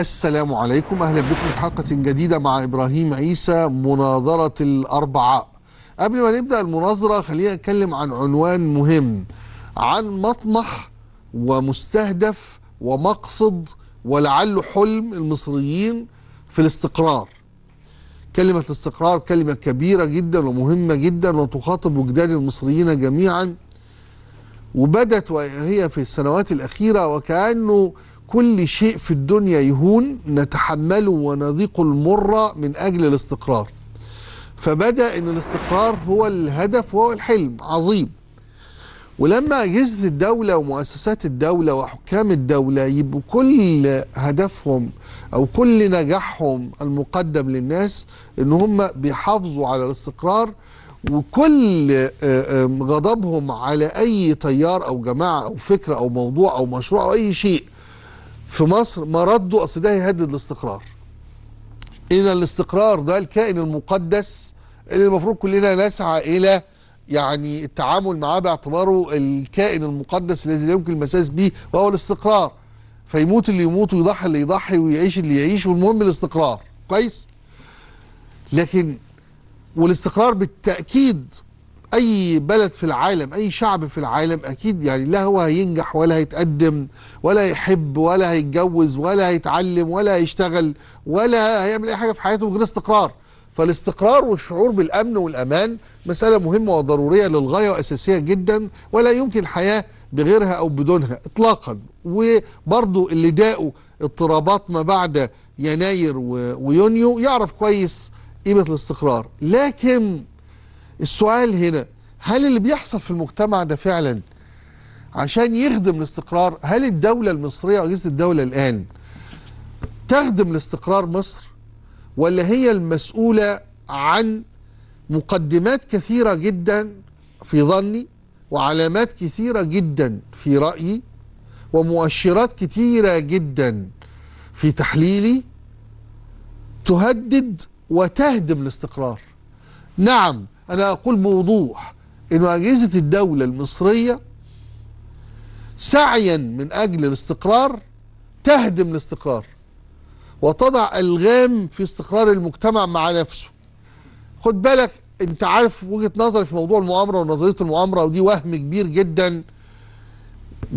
السلام عليكم أهلا بكم في حلقة جديدة مع إبراهيم عيسى مناظرة الأربعاء قبل ما نبدأ المناظرة خلينا نتكلم عن عنوان مهم عن مطمح ومستهدف ومقصد ولعله حلم المصريين في الاستقرار كلمة الاستقرار كلمة كبيرة جدا ومهمة جدا وتخاطب وجدان المصريين جميعا وبدت وهي في السنوات الأخيرة وكأنه كل شيء في الدنيا يهون نتحمله ونضيق المرة من أجل الاستقرار فبدأ أن الاستقرار هو الهدف وهو الحلم عظيم ولما أجهزة الدولة ومؤسسات الدولة وحكام الدولة يبقوا كل هدفهم أو كل نجاحهم المقدم للناس إن هم بيحافظوا على الاستقرار وكل آه، غضبهم على أي تيار أو جماعة أو فكرة أو موضوع أو مشروع أو أي شيء في مصر ما ردوا اصل ده هيهدد الاستقرار اذا الاستقرار ده الكائن المقدس اللي المفروض كلنا نسعى الى يعني التعامل معاه باعتباره الكائن المقدس الذي لا يمكن المساس به وهو الاستقرار فيموت اللي يموت ويضحي اللي يضحي ويعيش اللي يعيش والمهم الاستقرار كويس لكن والاستقرار بالتاكيد اي بلد في العالم اي شعب في العالم اكيد يعني لا هو هينجح ولا هيتقدم ولا يحب ولا هيتجوز ولا هيتعلم ولا هيشتغل ولا هيعمل اي حاجه في حياته من غير استقرار فالاستقرار والشعور بالامن والامان مساله مهمه وضروريه للغايه واساسيه جدا ولا يمكن حياه بغيرها او بدونها اطلاقا وبرضه اللي داقوا اضطرابات ما بعد يناير ويونيو يعرف كويس قيمه الاستقرار لكن السؤال هنا هل اللي بيحصل في المجتمع ده فعلا عشان يخدم الاستقرار هل الدولة المصرية أجهزة الدولة الآن تخدم الاستقرار مصر ولا هي المسؤولة عن مقدمات كثيرة جدا في ظني وعلامات كثيرة جدا في رأيي ومؤشرات كثيرة جدا في تحليلي تهدد وتهدم الاستقرار نعم أنا أقول بوضوح أن أجهزة الدولة المصرية سعيا من أجل الاستقرار تهدم الاستقرار وتضع ألغام في استقرار المجتمع مع نفسه خد بالك انت عارف وجهه نظري في موضوع المؤامره ونظريه المؤامره ودي وهم كبير جدا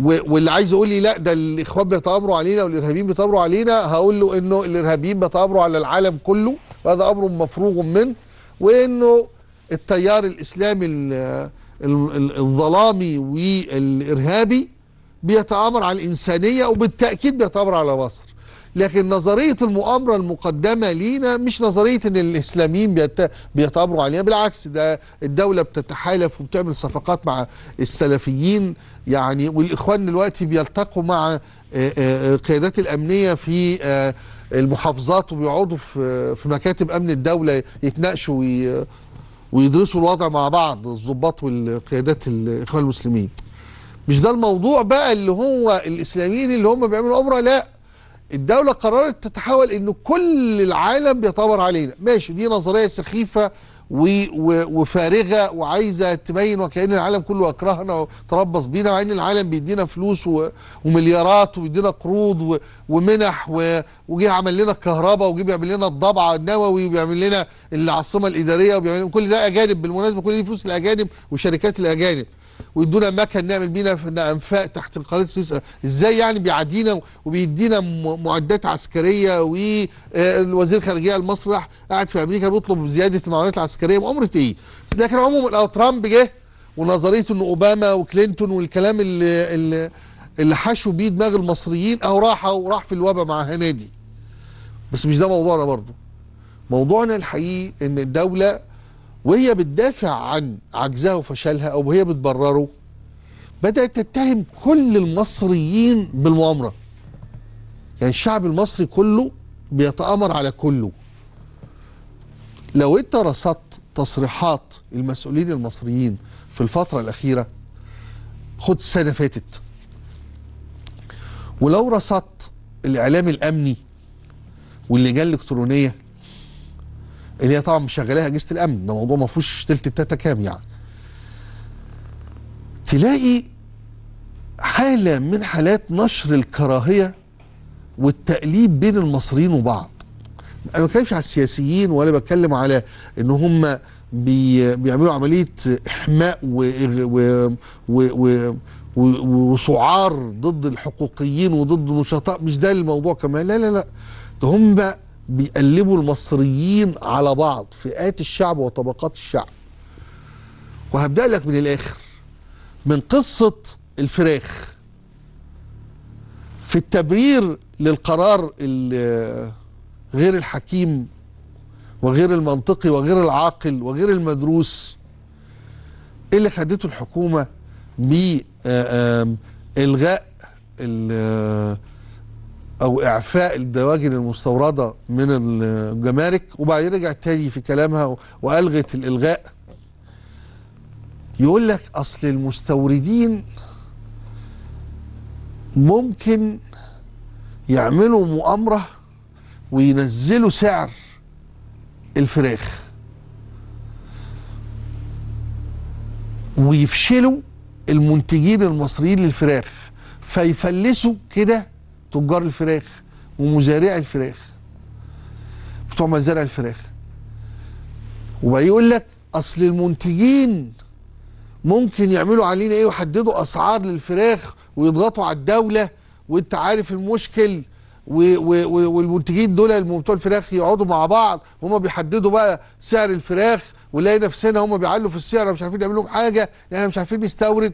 واللي عايز يقول لي لا ده الاخوان بيتامروا علينا والارهابيين بيتامروا علينا هقول له انه الارهابيين بيتامروا على العالم كله وهذا امر مفروغ منه وانه التيار الإسلامي الظلامي والإرهابي بيتآمر على الإنسانية وبالتأكيد بيتآمر على مصر لكن نظرية المؤامرة المقدمة لينا مش نظرية ان الاسلاميين بيتآمروا عليها بالعكس ده الدولة بتتحالف وبتعمل صفقات مع السلفيين يعني والاخوان دلوقتي بيلتقوا مع آه، آه، قيادات الامنية في آه، المحافظات وبيقعدوا في مكاتب امن الدولة يتناقشوا ويدرسوا الوضع مع بعض الضباط والقيادات الاخوان المسلمين مش ده الموضوع بقى اللي هو الاسلاميين اللي هم بيعملوا عمره لا الدولة قررت تتحول ان كل العالم بيتطور علينا ماشي دي نظرية سخيفة وفارغه وعايزه تبين وكأن العالم كله اكرهنا وتربص بينا وعين العالم بيدينا فلوس ومليارات وبيدينا قروض ومنح وجه عمل لنا الكهرباء وجه بيعمل لنا الضبع النووي وبيعمل لنا العاصمه الاداريه وبيعمل لنا كل ده اجانب بالمناسبه كل دي فلوس الاجانب وشركات الاجانب ويدونا مكن نعمل بينا انفاق نعم، تحت القناه السويس ازاي يعني بيعدينا وبيدينا معدات عسكريه والوزير آه، الخارجيه المسرح قاعد في امريكا بيطلب زياده المعونات العسكريه مؤامره ايه؟ لكن عموما ترامب جه ونظريته ان اوباما وكلينتون والكلام اللي اللي, اللي حشوا بيه دماغ المصريين اهو راح او راح في الوباء مع هنادي بس مش ده موضوعنا برضه موضوعنا الحقيقي ان الدوله وهي بتدافع عن عجزها وفشلها او وهي بتبرره بدات تتهم كل المصريين بالمؤامره يعني الشعب المصري كله بيتامر على كله لو انت رصدت تصريحات المسؤولين المصريين في الفتره الاخيره خد السنه فاتت ولو رصدت الاعلام الامني واللجان الالكترونيه اللي هي طبعا مشغلاها اجهزه الامن ده موضوع ما فيهوش تلت التاتا كام يعني تلاقي حاله من حالات نشر الكراهيه والتقليب بين المصريين وبعض انا ما بتكلمش على السياسيين ولا بتكلم على ان هم بي بيعملوا عمليه احماء و و و و وسعار ضد الحقوقيين وضد النشطاء مش ده الموضوع كمان لا لا لا ده هم بيقلبوا المصريين على بعض فئات الشعب وطبقات الشعب وهبدأ لك من الآخر من قصة الفراخ في التبرير للقرار غير الحكيم وغير المنطقي وغير العاقل وغير المدروس اللي خدته الحكومة بإلغاء او اعفاء الدواجن المستورده من الجمارك وبعدين رجعت تاني في كلامها والغت الالغاء يقول لك اصل المستوردين ممكن يعملوا مؤامره وينزلوا سعر الفراخ ويفشلوا المنتجين المصريين للفراخ فيفلسوا كده تجار الفراخ ومزارعي الفراخ بتوع مزارع الفراخ وبيقول لك اصل المنتجين ممكن يعملوا علينا ايه ويحددوا اسعار للفراخ ويضغطوا على الدوله وانت عارف المشكل و و والمنتجين دول بتوع الفراخ يقعدوا مع بعض وهم بيحددوا بقى سعر الفراخ ونلاقي نفسنا هم بيعلوا في السعر مش عارفين نعمل لهم حاجه احنا يعني مش عارفين نستورد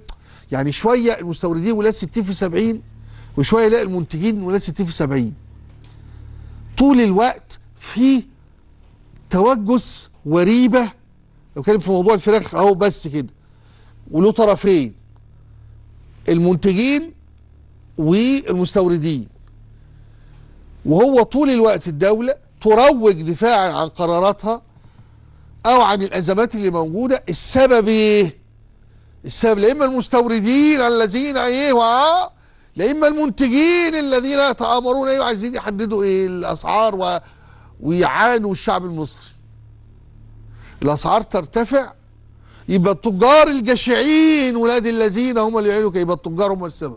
يعني شويه المستوردين ولاد 60 في 70 وشويه يلاقي المنتجين ولاد 60 في 70 طول الوقت في توجس وريبه بتكلم في موضوع الفراخ اهو بس كده وله طرفين المنتجين والمستوردين وهو طول الوقت الدولة تروج دفاعا عن قراراتها أو عن الأزمات اللي موجودة السبب إيه؟ السبب لا إما المستوردين الذين إيه وعاء لا اما المنتجين الذين يتامرون ايه وعايزين يحددوا ايه الاسعار و... ويعانوا الشعب المصري الاسعار ترتفع يبقى التجار الجشعين ولاد الذين هم اللي يعينوا يبقى التجار هم السبب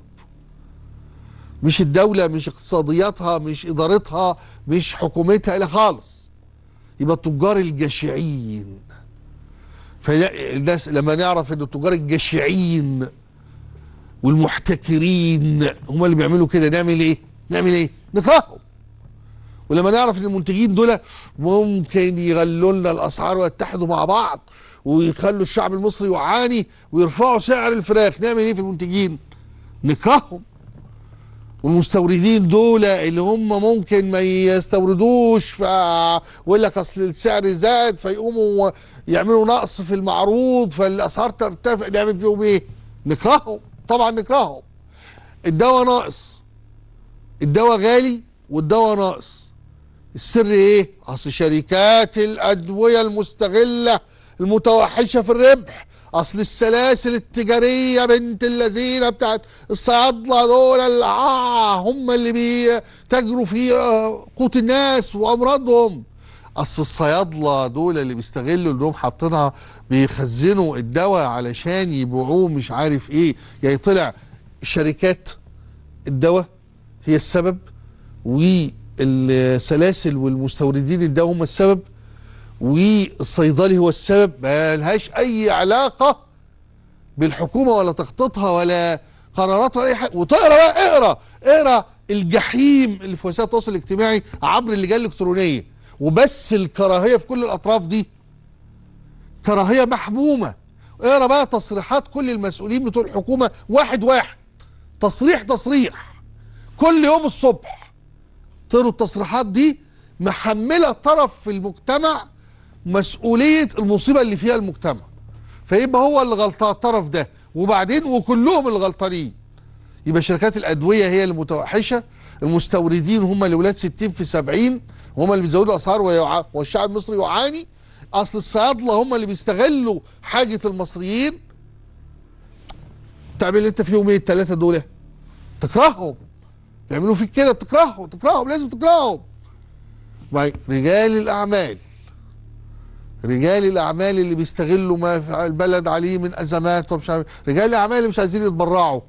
مش الدولة مش اقتصادياتها مش إدارتها مش حكومتها إلى خالص يبقى التجار الجشعين فالناس لما نعرف ان التجار الجشعين والمحتكرين هم اللي بيعملوا كده نعمل ايه نعمل ايه نكرههم ولما نعرف ان المنتجين دول ممكن يغلوا لنا الاسعار ويتحدوا مع بعض ويخلوا الشعب المصري يعاني ويرفعوا سعر الفراخ نعمل ايه في المنتجين نكرههم والمستوردين دول اللي هم ممكن ما يستوردوش ويقول لك اصل السعر زاد فيقوموا يعملوا نقص في المعروض فالاسعار ترتفع نعمل فيهم ايه؟ نكرههم طبعا نكرههم الدواء ناقص الدواء غالي والدواء ناقص السر ايه اصل شركات الادويه المستغله المتوحشه في الربح اصل السلاسل التجاريه بنت اللذينه بتاعت الصيادله دول اللي آه هم اللي بيتاجروا في آه، قوت الناس وامراضهم اصل الصيادله دول اللي بيستغلوا انهم حاطينها بيخزنوا الدواء علشان يبيعوه مش عارف ايه يعني طلع شركات الدواء هي السبب والسلاسل والمستوردين الدواء هم السبب والصيدلي هو السبب لهاش اي علاقه بالحكومه ولا تخطيطها ولا قراراتها ولا اي حاجه وتقرا بقى اقرا اقرا الجحيم اللي في وسائل التواصل الاجتماعي عبر اللجان الالكترونيه وبس الكراهيه في كل الاطراف دي كراهيه محمومه اقرا بقى تصريحات كل المسؤولين بتوع الحكومه واحد واحد تصريح تصريح كل يوم الصبح طيروا التصريحات دي محمله طرف في المجتمع مسؤوليه المصيبه اللي فيها المجتمع فيبقى هو اللي غلطان الطرف ده وبعدين وكلهم اللي غلطانين يبقى شركات الادويه هي المتوحشه المستوردين هم اللي ستين 60 في 70 هم اللي بيزودوا الاسعار والشعب المصري يعاني اصل الصيادله هم اللي بيستغلوا حاجه المصريين تعمل انت فيهم ايه الثلاثه دول تكرههم بيعملوا فيك كده تكرههم تكرههم لازم تكرههم رجال الاعمال رجال الاعمال اللي بيستغلوا ما البلد عليه من ازمات ومش عارف رجال الاعمال اللي مش عايزين يتبرعوا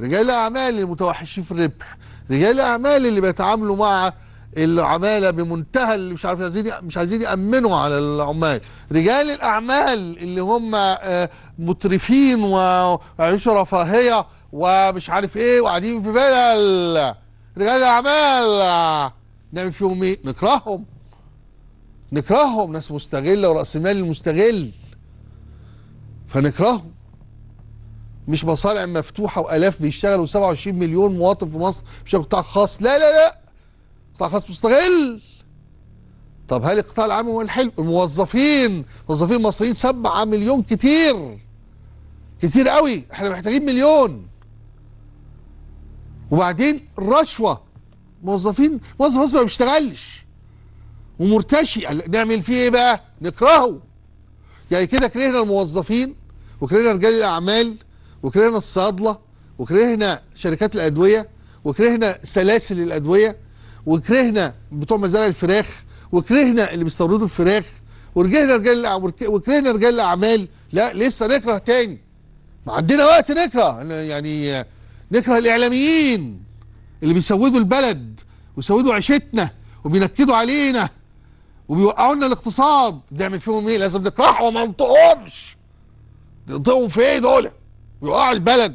رجال الاعمال اللي متوحشين في الربح رجال الاعمال اللي بيتعاملوا مع العماله بمنتهى اللي مش عارف عايزين مش عايزين يامنوا على العمال رجال الاعمال اللي هم آه، مترفين وعيشوا رفاهيه ومش عارف ايه وقاعدين في فلل رجال الاعمال نعمل فيهم ايه نكرههم نكرههم ناس مستغله وراس مال المستغل فنكرههم مش مصانع مفتوحه والاف بيشتغلوا 27 مليون مواطن في مصر مش قطاع خاص لا لا لا القطاع خاص مستغل طب هل القطاع العام هو الحلو الموظفين موظفين مصريين 7 مليون كتير كتير قوي احنا محتاجين مليون وبعدين رشوه موظفين موظف خاص ما بيشتغلش ومرتشي نعمل فيه ايه بقى نكرهه يعني كده كرهنا الموظفين وكرهنا رجال الاعمال وكرهنا الصيادله وكرهنا شركات الادويه وكرهنا سلاسل الادويه وكرهنا بتوع مزارع الفراخ وكرهنا اللي بيستوردوا الفراخ ورجعنا رجال وكرهنا رجال الاعمال لا لسه نكره تاني ما عندنا وقت نكره يعني نكره الاعلاميين اللي بيسودوا البلد ويسودوا عيشتنا وبينكدوا علينا وبيوقعوا لنا الاقتصاد نعمل فيهم ايه لازم نكرههم ما نطقهمش نطقهم في ايه دول بيوقعوا البلد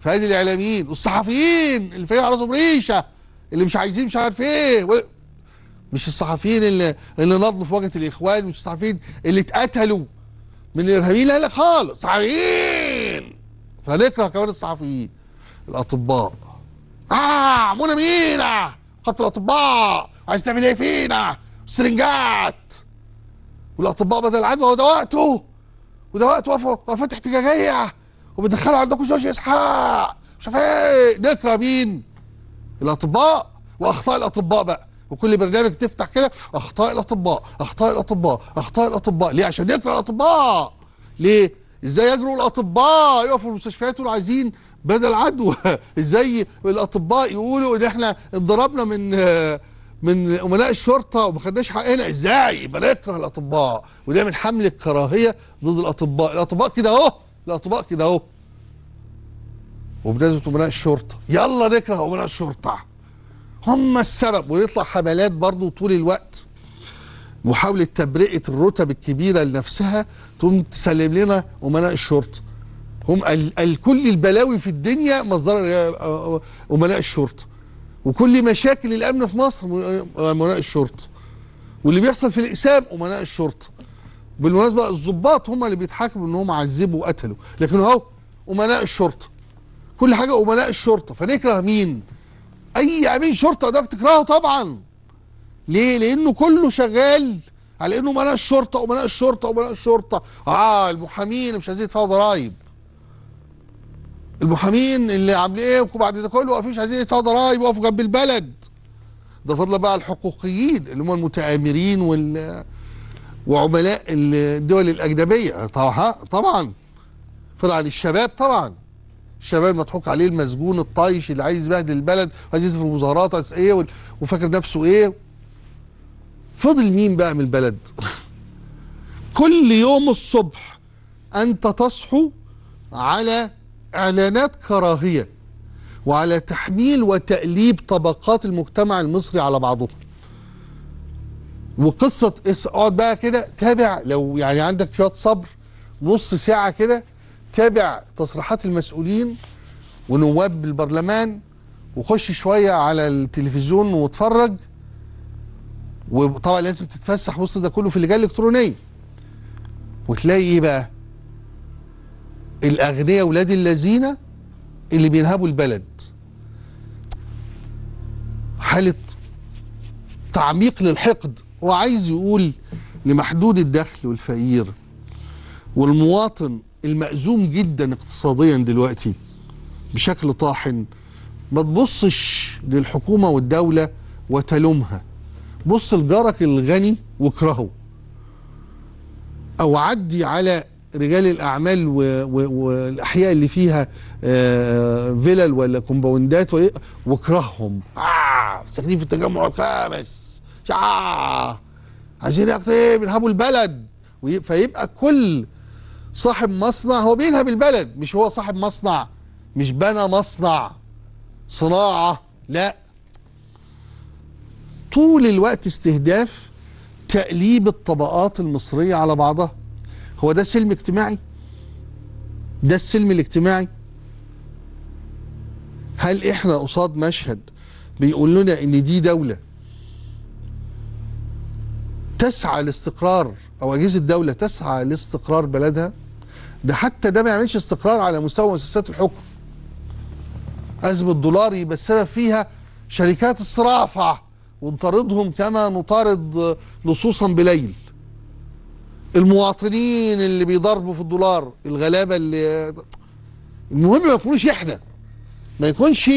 فهذه الاعلاميين والصحفيين اللي على راسهم ريشه اللي مش عايزين مش عارف ايه مش الصحفيين اللي اللي نضوا في وجه الاخوان مش الصحفيين اللي اتقتلوا من الارهابيين لا لا خالص صحفيين فنكره كمان الصحفيين الاطباء اه عمونا مينا آه، خط الاطباء عايز تعمل ايه فينا سرنجات والاطباء بدل العدوى هو ده وقته وده وقته وقفات احتجاجيه وبتدخلوا عندكم جورج اسحاق مش عارف ايه نكره مين الاطباء واخطاء الاطباء بقى وكل برنامج تفتح كده اخطاء الاطباء اخطاء الاطباء اخطاء الاطباء ليه عشان يقرا الاطباء ليه ازاي يجرؤ الاطباء يقفوا المستشفيات يقولوا عايزين بدل عدوى ازاي الاطباء يقولوا ان احنا اتضربنا من من امناء الشرطه وما خدناش حقنا ازاي يبقى نكره الاطباء ونعمل حمله كراهيه ضد الاطباء الاطباء كده اهو الاطباء كده اهو وبمناسبه امناء الشرطه يلا نكره امناء الشرطه هم السبب ويطلع حملات برضه طول الوقت محاوله تبرئه الرتب الكبيره لنفسها تقوم تسلم لنا امناء الشرطه هم كل البلاوي في الدنيا مصدر امناء الشرطه وكل مشاكل الامن في مصر امناء الشرطه واللي بيحصل في الاقسام امناء الشرطه بالمناسبه الضباط هم اللي بيتحاكموا ان هم عذبوا وقتلوا لكن اهو امناء الشرطه كل حاجه امناء الشرطه فنكره مين اي امين شرطه ده تكرهه طبعا ليه لانه كله شغال على انه امناء الشرطه امناء الشرطه امناء الشرطه اه المحامين مش عايزين يدفعوا ضرائب المحامين اللي عاملين ايه وبعد ده كله واقفين مش عايزين يدفعوا ضرائب وقفوا جنب البلد ده فضل بقى الحقوقيين اللي هم المتآمرين وال وعملاء الدول الأجنبية طبعا طبعا فضل عن الشباب طبعا الشباب المضحوك عليه المسجون الطايش اللي عايز يبهدل البلد وعايز يسافر مظاهرات ايه وفاكر نفسه ايه فضل مين بقى من البلد كل يوم الصبح انت تصحو على اعلانات كراهيه وعلى تحميل وتأليب طبقات المجتمع المصري على بعضهم وقصة اقعد بقى كده تابع لو يعني عندك شوية صبر نص ساعة كده تابع تصريحات المسؤولين ونواب البرلمان وخش شويه على التلفزيون واتفرج وطبعا لازم تتفسح وسط ده كله في اللجان الالكترونيه وتلاقي ايه بقى الاغنياء ولاد الذين اللي بينهبوا البلد حاله تعميق للحقد وعايز يقول لمحدود الدخل والفقير والمواطن المأزوم جدا اقتصاديا دلوقتي بشكل طاحن ما تبصش للحكومة والدولة وتلومها بص لجارك الغني واكرهه او عدي على رجال الاعمال والاحياء اللي فيها آه، فيلل ولا كومباوندات واكرههم آه ساكنين في التجمع الخامس آه عايزين يقطع بيرهبوا البلد فيبقى كل صاحب مصنع هو بينها البلد مش هو صاحب مصنع مش بنى مصنع صناعة لا طول الوقت استهداف تقليب الطبقات المصرية على بعضها هو ده سلم اجتماعي ده السلم الاجتماعي هل احنا قصاد مشهد بيقول لنا ان دي دولة تسعى لاستقرار او اجهزة الدولة تسعى لاستقرار بلدها ده حتى ده ما يعملش استقرار على مستوى مؤسسات الحكم أزمة الدولار يبقى السبب فيها شركات الصرافة ونطاردهم كما نطارد لصوصا بليل المواطنين اللي بيضربوا في الدولار الغلابة اللي المهم ما يكونوش احنا ما يكونش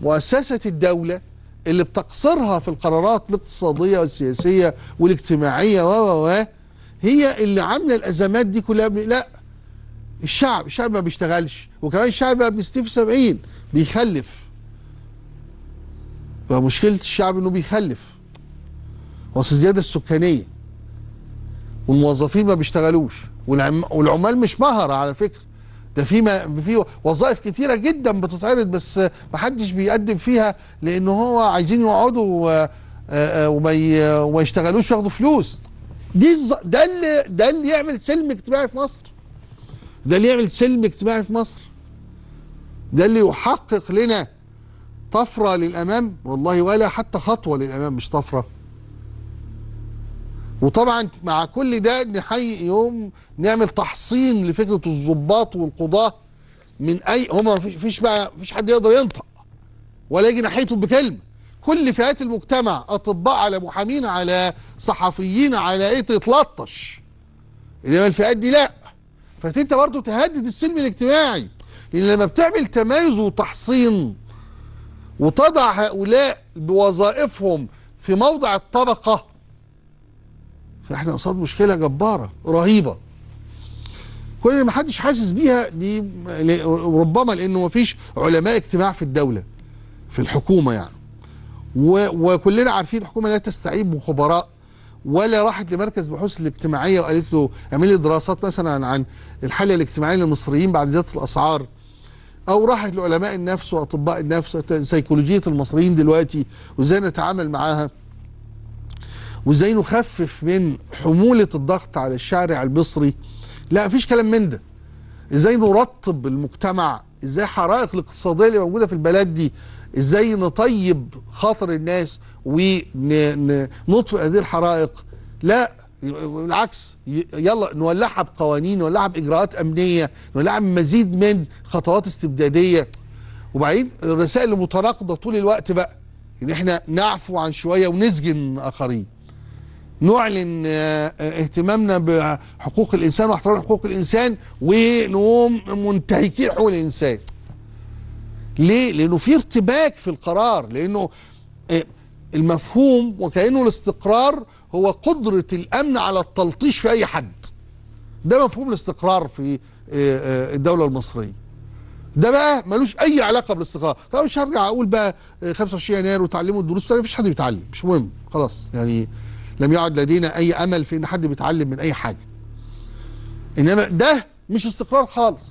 مؤسسة الدولة اللي بتقصرها في القرارات الاقتصادية والسياسية والاجتماعية و هي اللي عاملة الأزمات دي كلها لا الشعب الشعب ما بيشتغلش وكمان الشعب بقى بيستيف 70 بيخلف مشكلة الشعب انه بيخلف وصل الزياده السكانيه والموظفين ما بيشتغلوش والعمال مش مهره على فكره ده في ما في وظائف كتيره جدا بتتعرض بس ما حدش بيقدم فيها لان هو عايزين يقعدوا آه، آه، وما يشتغلوش وياخدوا فلوس دي ده اللي ده اللي يعمل سلم اجتماعي في مصر ده اللي يعمل سلم اجتماعي في مصر ده اللي يحقق لنا طفرة للأمام والله ولا حتى خطوة للأمام مش طفرة وطبعا مع كل ده نحيي يوم نعمل تحصين لفكرة الضباط والقضاة من أي هما مفيش بقى مفيش حد يقدر ينطق ولا يجي ناحيته بكلمة كل فئات المجتمع أطباء على محامين على صحفيين على إيه تتلطش إنما الفئات دي لأ فانت برضه تهدد السلم الاجتماعي لان لما بتعمل تمايز وتحصين وتضع هؤلاء بوظائفهم في موضع الطبقه فاحنا قصاد مشكله جباره رهيبه كل اللي حدش حاسس بيها دي ربما لانه ما فيش علماء اجتماع في الدوله في الحكومه يعني وكلنا عارفين الحكومه لا تستعين بخبراء ولا راحت لمركز بحوث الاجتماعيه وقالت له اعمل لي دراسات مثلا عن الحاله الاجتماعيه للمصريين بعد زياده الاسعار او راحت لعلماء النفس واطباء النفس سيكولوجيه المصريين دلوقتي وازاي نتعامل معاها وازاي نخفف من حموله الضغط على الشارع المصري لا مفيش كلام من ده ازاي نرطب المجتمع ازاي حرائق الاقتصاديه اللي موجوده في البلد دي ازاي نطيب خاطر الناس ونطفئ هذه الحرائق لا بالعكس يلا نولعها بقوانين نولعها باجراءات امنيه نولعها بمزيد من خطوات استبداديه وبعدين الرسائل المتناقضه طول الوقت بقى ان احنا نعفو عن شويه ونسجن اخرين نعلن آه، آه، اهتمامنا بحقوق الانسان واحترام حقوق الانسان ونقوم منتهكين حقوق الانسان ليه؟ لأنه في ارتباك في القرار لأنه آه، المفهوم وكأنه الاستقرار هو قدرة الأمن على التلطيش في أي حد ده مفهوم الاستقرار في آه، آه، الدولة المصرية ده بقى ملوش اي علاقه بالاستقرار طبعا مش هرجع اقول بقى 25 يناير وتعلموا الدروس طيب مفيش حد بيتعلم مش مهم خلاص يعني لم يعد لدينا اي امل في ان حد بيتعلم من اي حاجه انما ده مش استقرار خالص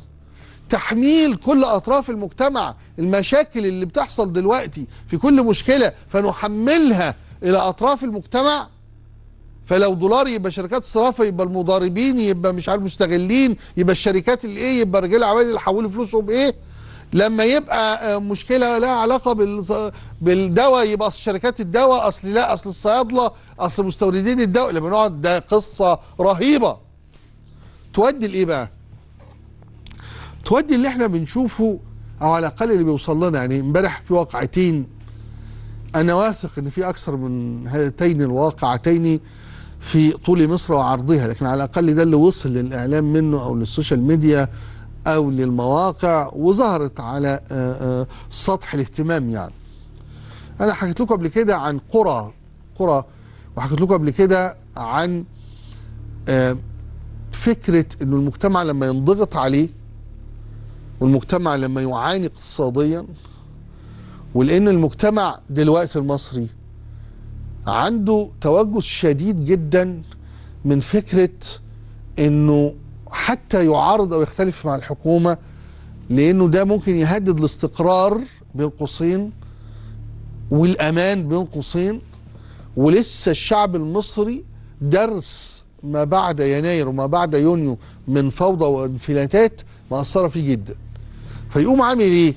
تحميل كل أطراف المجتمع المشاكل اللي بتحصل دلوقتي في كل مشكلة فنحملها إلى أطراف المجتمع فلو دولار يبقى شركات الصرافة يبقى المضاربين يبقى مش عارف مستغلين يبقى الشركات اللي ايه يبقى رجال الاعمال اللي حولوا فلوسهم ايه لما يبقى آه، مشكله لها علاقه بالدواء يبقى اصل شركات الدواء اصل لا اصل الصيادله اصل مستوردين الدواء لما نقعد ده قصه رهيبه تودي لايه بقى؟ تودي اللي احنا بنشوفه او على الاقل اللي بيوصل لنا يعني امبارح في واقعتين انا واثق ان في اكثر من هاتين الواقعتين في طول مصر وعرضها لكن على الاقل ده اللي وصل للاعلام منه او للسوشيال ميديا او للمواقع وظهرت على آه، آه، سطح الاهتمام يعني انا حكيت لكم قبل كده عن قرى قرى وحكيت لكم قبل كده عن آه، فكره انه المجتمع لما ينضغط عليه والمجتمع لما يعاني اقتصاديا ولان المجتمع دلوقتي المصري عنده توجس شديد جدا من فكره انه حتى يعارض او يختلف مع الحكومه لانه ده ممكن يهدد الاستقرار بين قوسين والامان بين قوسين ولسه الشعب المصري درس ما بعد يناير وما بعد يونيو من فوضى وانفلاتات مأثرة فيه جدا فيقوم عامل ايه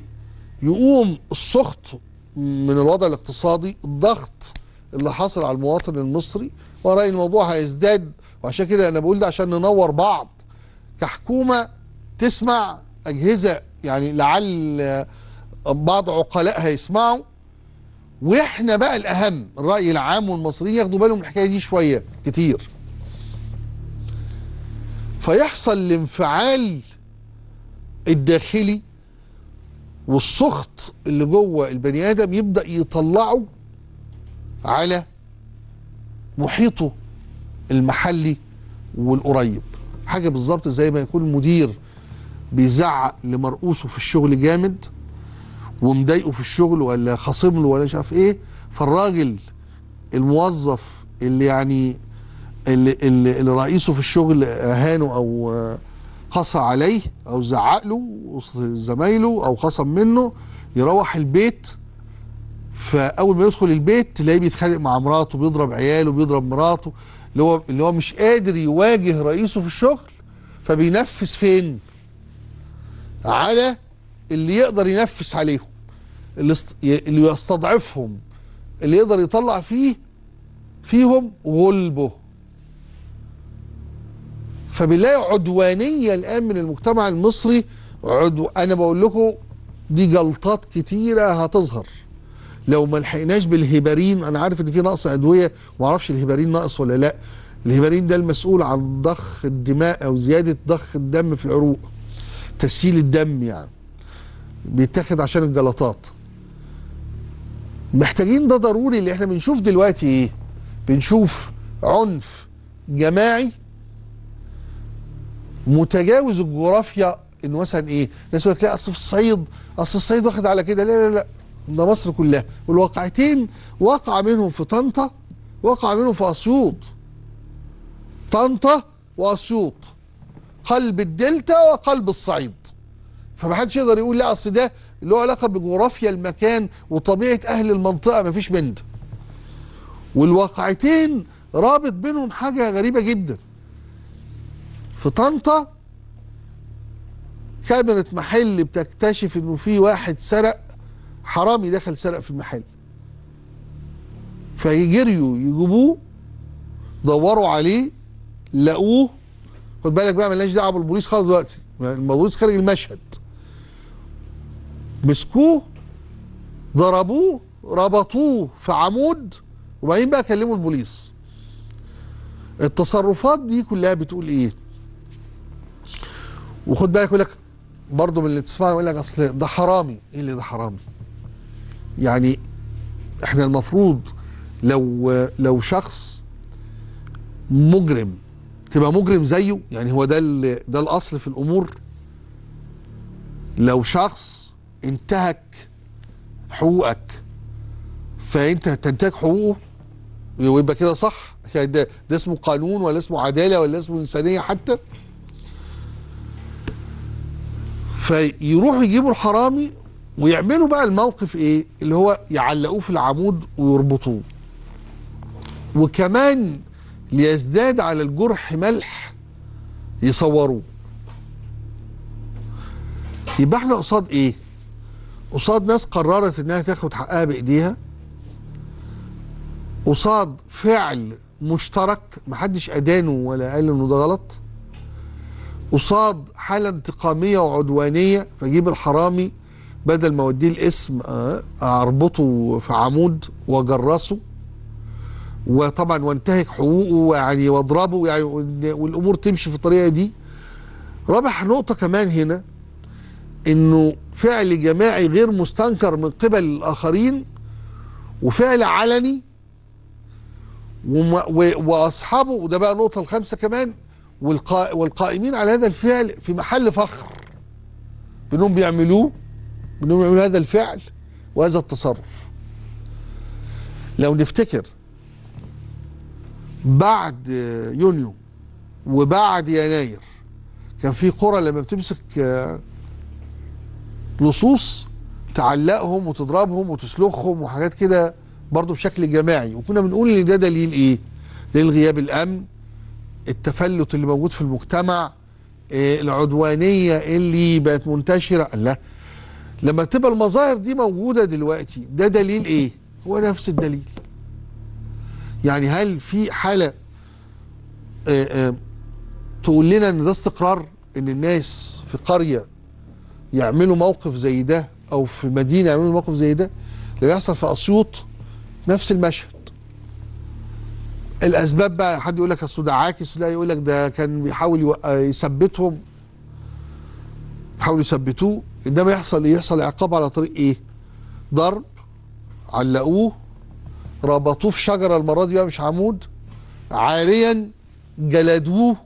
يقوم السخط من الوضع الاقتصادي الضغط اللي حصل على المواطن المصري ورأي الموضوع هيزداد وعشان كده انا بقول ده عشان ننور بعض كحكومة تسمع أجهزة يعني لعل بعض عقلاء هيسمعوا واحنا بقى الأهم الرأي العام والمصريين ياخدوا بالهم من الحكاية دي شوية كتير فيحصل الانفعال الداخلي والسخط اللي جوه البني ادم يبدا يطلعه على محيطه المحلي والقريب حاجه بالظبط زي ما يكون المدير بيزعق لمرؤوسه في الشغل جامد ومضايقه في الشغل ولا خاصم له ولا مش عارف ايه فالراجل الموظف اللي يعني اللي, اللي, اللي رئيسه في الشغل اهانه او قسى عليه او زعق له زمايله او خصم منه يروح البيت فاول ما يدخل البيت تلاقيه بيتخانق مع مراته بيضرب عياله بيضرب مراته اللي هو اللي هو مش قادر يواجه رئيسه في الشغل فبينفذ فين؟ على اللي يقدر ينفس عليهم اللي, اللي يستضعفهم اللي يقدر يطلع فيه فيهم غلبه فبنلاقي عدوانيه الان من المجتمع المصري عدو انا بقول لكم دي جلطات كتيره هتظهر لو ما لحقناش بالهبارين انا عارف ان في نقص ادويه ما اعرفش الهبارين ناقص ولا لا الهبارين ده المسؤول عن ضخ الدماء او زياده ضخ الدم في العروق تسهيل الدم يعني بيتاخد عشان الجلطات محتاجين ده ضروري اللي احنا بنشوف دلوقتي ايه بنشوف عنف جماعي متجاوز الجغرافيا انه مثلا ايه الناس يقول لك لا اصل في الصعيد اصل الصعيد واخد على كده لا لا لا ده مصر كلها والواقعتين وقع منهم في طنطا وقع منهم في اسيوط طنطا واسيوط قلب الدلتا وقلب الصعيد فمحدش يقدر يقول لا اصل ده له علاقه بجغرافيا المكان وطبيعه اهل المنطقه مفيش من ده والواقعتين رابط بينهم حاجه غريبه جدا في طنطا كاميرا محل بتكتشف انه في واحد سرق حرامي دخل سرق في المحل فيجريوا يجيبوه دوروا عليه لقوه خد بالك بقى مالناش دعوه بالبوليس خالص دلوقتي البوليس خارج المشهد مسكوه ضربوه ربطوه في عمود وبعدين بقى كلموا البوليس التصرفات دي كلها بتقول ايه وخد بالك يقول لك برضه من اللي تسمعه يقول لك اصل ده حرامي ايه اللي ده حرامي؟ يعني احنا المفروض لو لو شخص مجرم تبقى مجرم زيه يعني هو ده ده الاصل في الامور لو شخص انتهك حقوقك فانت تنتهك حقوقه ويبقى كده صح يعني ده, ده اسمه قانون ولا اسمه عداله ولا اسمه انسانيه حتى فيروحوا يجيبوا الحرامي ويعملوا بقى الموقف ايه اللي هو يعلقوه في العمود ويربطوه وكمان ليزداد على الجرح ملح يصوروه يبقى احنا قصاد ايه قصاد ناس قررت انها تاخد حقها بايديها قصاد فعل مشترك محدش ادانه ولا قال انه ده غلط قصاد حالة انتقامية وعدوانية فجيب الحرامي بدل ما اوديه الاسم اربطه آه، في عمود واجرسه وطبعا وانتهك حقوقه يعني واضربه يعني والامور تمشي في الطريقه دي رابح نقطه كمان هنا انه فعل جماعي غير مستنكر من قبل الاخرين وفعل علني واصحابه وده بقى النقطه الخامسه كمان والقائمين على هذا الفعل في محل فخر بأنهم بيعملوه بأنهم يعملوا هذا الفعل وهذا التصرف لو نفتكر بعد يونيو وبعد يناير كان في قرى لما بتمسك آه، لصوص تعلقهم وتضربهم وتسلخهم وحاجات كده برضه بشكل جماعي وكنا بنقول ان ده دليل ايه؟ دليل غياب الامن التفلت اللي موجود في المجتمع آه، العدوانيه اللي بقت منتشره لا لما تبقى المظاهر دي موجوده دلوقتي ده دليل ايه هو نفس الدليل يعني هل في حاله آه، آه، تقول لنا ان ده استقرار ان الناس في قريه يعملوا موقف زي ده او في مدينه يعملوا موقف زي ده اللي بيحصل في اسيوط نفس المشهد الاسباب بقى حد يقول لك اصل ده عاكس لا يقول لك ده كان بيحاول يثبتهم بيحاول يثبتوه انما يحصل يحصل عقاب على طريق ايه؟ ضرب علقوه ربطوه في شجره المره دي بقى مش عمود عاريا جلدوه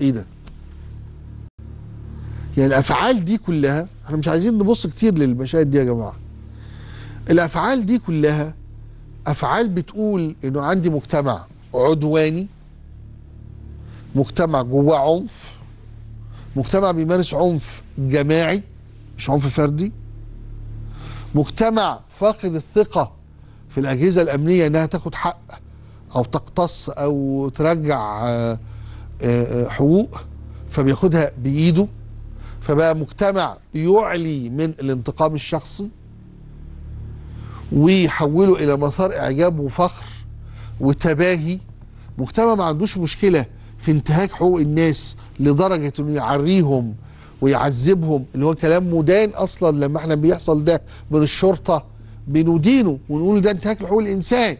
ايه ده؟ يعني الافعال دي كلها احنا مش عايزين نبص كتير للمشاهد دي يا جماعه. الافعال دي كلها افعال بتقول انه عندي مجتمع عدواني مجتمع جواه عنف مجتمع بيمارس عنف جماعي مش عنف فردي مجتمع فاقد الثقة في الأجهزة الأمنية إنها تاخد حق أو تقتص أو ترجع آه، آه، حقوق فبياخدها بإيده فبقى مجتمع يعلي من الانتقام الشخصي ويحوله إلى مسار إعجاب وفخر وتباهي مجتمع ما عندوش مشكله في انتهاك حقوق الناس لدرجه انه يعريهم ويعذبهم اللي هو كلام مدان اصلا لما احنا بيحصل ده من الشرطه بندينه ونقول ده انتهاك لحقوق الانسان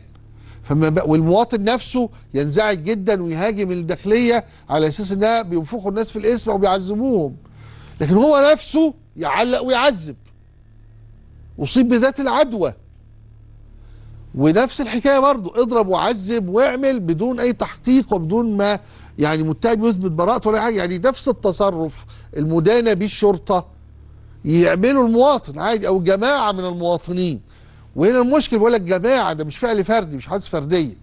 فما بقى والمواطن نفسه ينزعج جدا ويهاجم الداخليه على اساس انها بينفخوا الناس في الاسم وبيعذبوهم لكن هو نفسه يعلق ويعذب اصيب بذات العدوى ونفس الحكايه برضه اضرب وعذب واعمل بدون اي تحقيق وبدون ما يعني متهم يثبت براءته ولا حاجه يعني نفس التصرف المدانه بالشرطه الشرطه يعمله المواطن عادي او جماعه من المواطنين وهنا المشكل بقول لك جماعه ده مش فعل فردي مش حادث فرديه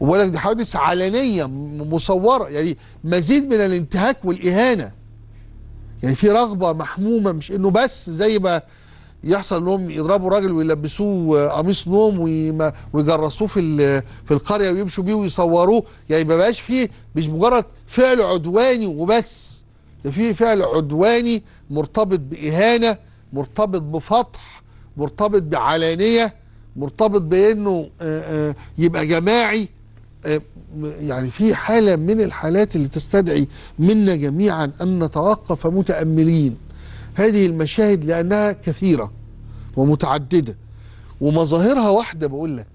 وبقول لك دي حوادث علنيه مصوره يعني مزيد من الانتهاك والاهانه يعني في رغبه محمومه مش انه بس زي ما يحصل انهم يضربوا راجل ويلبسوه قميص نوم ويجرسوه في في القريه ويمشوا بيه ويصوروه يعني ما بقاش فيه مش مجرد فعل عدواني وبس ده في فعل عدواني مرتبط باهانه مرتبط بفتح مرتبط بعلانيه مرتبط بانه آه، آه، يبقى جماعي آه، يعني في حاله من الحالات اللي تستدعي منا جميعا ان نتوقف متاملين هذه المشاهد لأنها كثيرة ومتعددة ومظاهرها واحدة بقول لك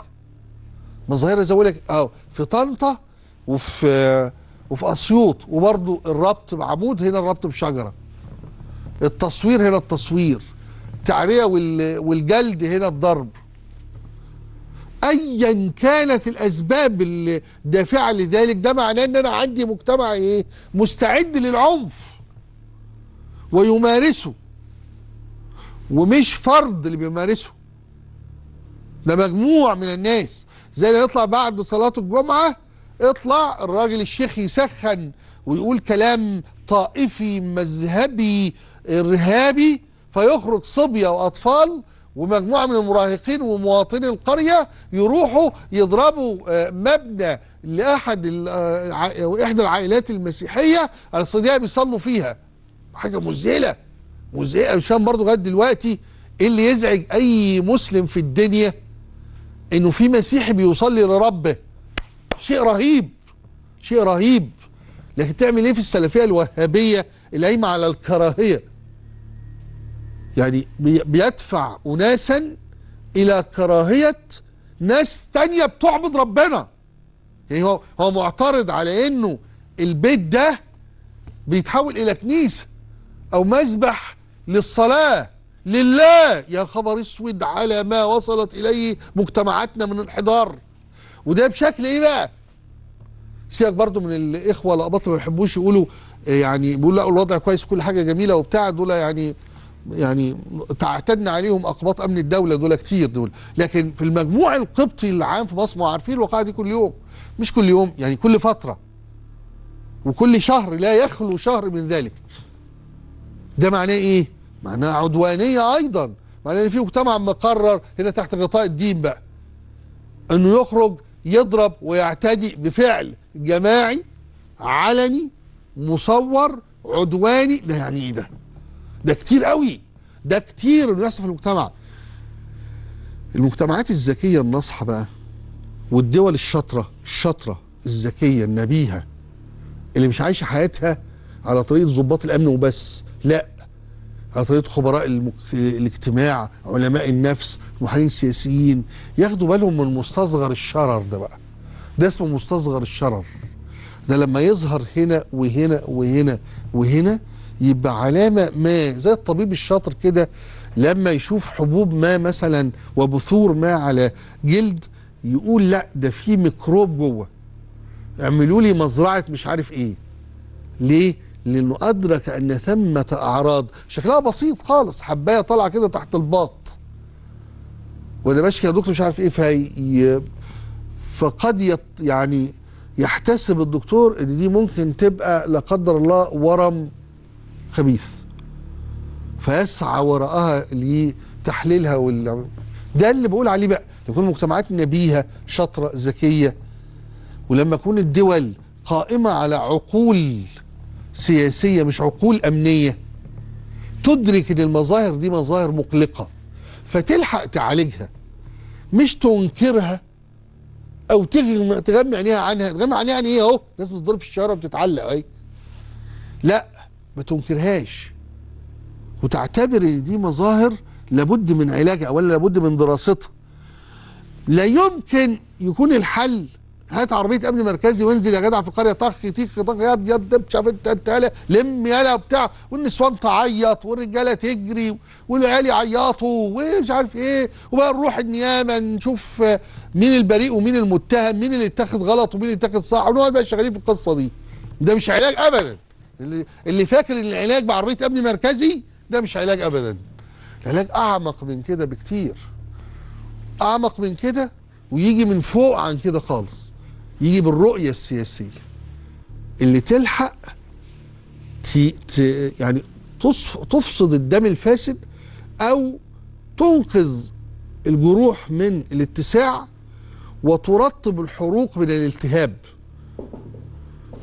مظاهرها زي بقول لك اه في طنطا وفي وفي أسيوط وبرضه الربط بعمود هنا الربط بشجرة التصوير هنا التصوير التعرية والجلد هنا الضرب ايا كانت الاسباب الدافعه لذلك ده معناه ان انا عندي مجتمع ايه مستعد للعنف ويمارسه ومش فرد اللي بيمارسه ده مجموع من الناس زي اللي يطلع بعد صلاة الجمعة اطلع الراجل الشيخ يسخن ويقول كلام طائفي مذهبي إرهابي فيخرج صبية وأطفال ومجموعة من المراهقين ومواطني القرية يروحوا يضربوا آه، مبنى لأحد آه، إحدى العائلات المسيحية الصديقة بيصلوا فيها حاجه مذهله مذهله عشان فاهم برضه لغايه دلوقتي إيه اللي يزعج اي مسلم في الدنيا انه في مسيحي بيصلي لربه شيء رهيب شيء رهيب لكن تعمل ايه في السلفيه الوهابيه اللي قايمه على الكراهيه يعني بيدفع اناسا الى كراهيه ناس تانية بتعبد ربنا يعني هو هو معترض على انه البيت ده بيتحول الى كنيسه أو مذبح للصلاة لله يا خبر اسود على ما وصلت إليه مجتمعاتنا من انحدار وده بشكل إيه بقى؟ سيبك برضو من الإخوة الأباط اللي ما بيحبوش يقولوا آه، يعني بيقول لا الوضع كويس كل حاجة جميلة وبتاع دول يعني يعني تعتدنا عليهم اقباط امن الدوله دول كتير دول لكن في المجموع القبطي العام في مصر عارفين الواقعه دي كل يوم مش كل يوم يعني كل فتره وكل شهر لا يخلو شهر من ذلك ده معناه ايه معناه عدوانيه ايضا معناه ان في مجتمع مقرر هنا تحت غطاء الدين بقى انه يخرج يضرب ويعتدي بفعل جماعي علني مصور عدواني ده يعني ايه ده ده كتير قوي ده كتير اللي في المجتمع المجتمعات الذكيه الناصحه بقى والدول الشاطره الشاطره الذكيه النبيهه اللي مش عايشه حياتها على طريقه ضباط الامن وبس لا على طريقه خبراء المك... الاجتماع علماء النفس محللين سياسيين ياخدوا بالهم من مستصغر الشرر ده بقى ده اسمه مستصغر الشرر ده لما يظهر هنا وهنا وهنا وهنا يبقى علامة ما زي الطبيب الشاطر كده لما يشوف حبوب ما مثلا وبثور ما على جلد يقول لا ده في ميكروب جوه اعملوا لي مزرعة مش عارف ايه ليه لانه ادرك ان ثمه اعراض شكلها بسيط خالص حبايه طالعه كده تحت الباط وانا ماشي يا دكتور مش عارف ايه فهي فقد يت يعني يحتسب الدكتور ان دي ممكن تبقى لا قدر الله ورم خبيث فيسعى وراءها لتحليلها وال ده اللي بقول عليه بقى تكون مجتمعات نبيهه شاطره ذكيه ولما تكون الدول قائمه على عقول سياسية مش عقول أمنية تدرك أن المظاهر دي مظاهر مقلقة فتلحق تعالجها مش تنكرها أو تيجي تغمي عينيها عنها تغمي عينيها عن يعني إيه أهو الناس بتضرب في الشارع وبتتعلق أهي لا ما تنكرهاش وتعتبر ان دي مظاهر لابد من علاجها ولا لابد من دراستها لا يمكن يكون الحل هات عربيه امن مركزي وانزل يا جدع في قريه طخ تيخ طخ ياد ياد مش عارف انت إيه، انت لم يلا وبتاع والنسوان تعيط والرجاله تجري والعيال يعيطوا ومش عارف ايه وبقى نروح النيابه نشوف مين البريء ومين المتهم مين اللي اتخذ غلط ومين اللي اتخذ صح ونقعد بقى شغالين في القصه دي ده مش علاج ابدا اللي اللي فاكر ان العلاج بعربيه امن مركزي ده مش علاج ابدا العلاج اعمق من كده بكتير اعمق من كده ويجي من فوق عن كده خالص يجي بالرؤية السياسية اللي تلحق تي تي يعني تفصد الدم الفاسد أو تنقذ الجروح من الاتساع وترطب الحروق من الالتهاب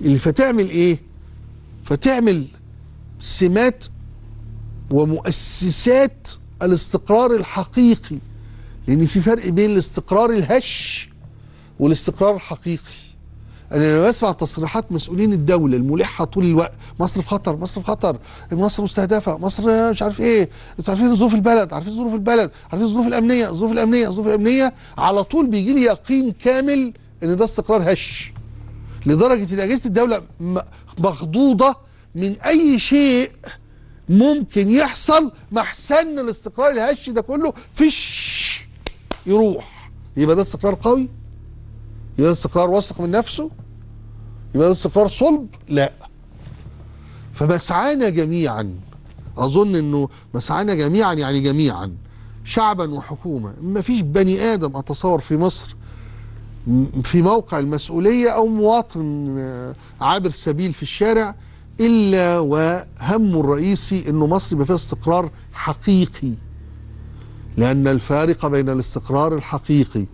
اللي فتعمل ايه فتعمل سمات ومؤسسات الاستقرار الحقيقي لان في فرق بين الاستقرار الهش والاستقرار الحقيقي انا لما بسمع تصريحات مسؤولين الدوله الملحه طول الوقت مصر في خطر مصر في خطر مصر مستهدفه مصر مش عارف ايه انتوا عارفين ظروف البلد عارفين ظروف البلد عارفين الظروف الامنيه الظروف الامنيه الظروف الامنيه على طول بيجي لي يقين كامل ان ده استقرار هش لدرجه ان اجهزه الدوله مخضوضه من اي شيء ممكن يحصل محسن الاستقرار الهش ده كله فيش يروح يبقى ده استقرار قوي يبقى الاستقرار واثق من نفسه يبقى الاستقرار صلب لا فمسعانا جميعا اظن انه مسعانا جميعا يعني جميعا شعبا وحكومه ما فيش بني ادم اتصور في مصر في موقع المسؤوليه او مواطن عابر سبيل في الشارع الا وهمه الرئيسي انه مصر يبقى فيها استقرار حقيقي لان الفارق بين الاستقرار الحقيقي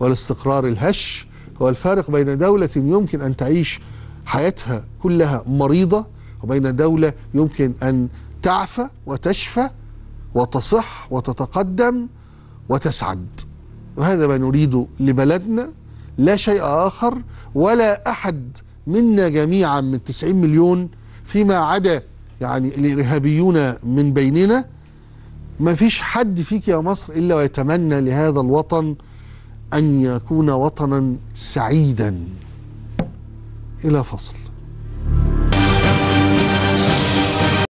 والاستقرار الهش هو الفارق بين دولة يمكن أن تعيش حياتها كلها مريضة وبين دولة يمكن أن تعفى وتشفى وتصح وتتقدم وتسعد وهذا ما نريد لبلدنا لا شيء آخر ولا أحد منا جميعا من 90 مليون فيما عدا يعني الإرهابيون من بيننا ما فيش حد فيك يا مصر إلا ويتمنى لهذا الوطن أن يكون وطنا سعيدا إلى فصل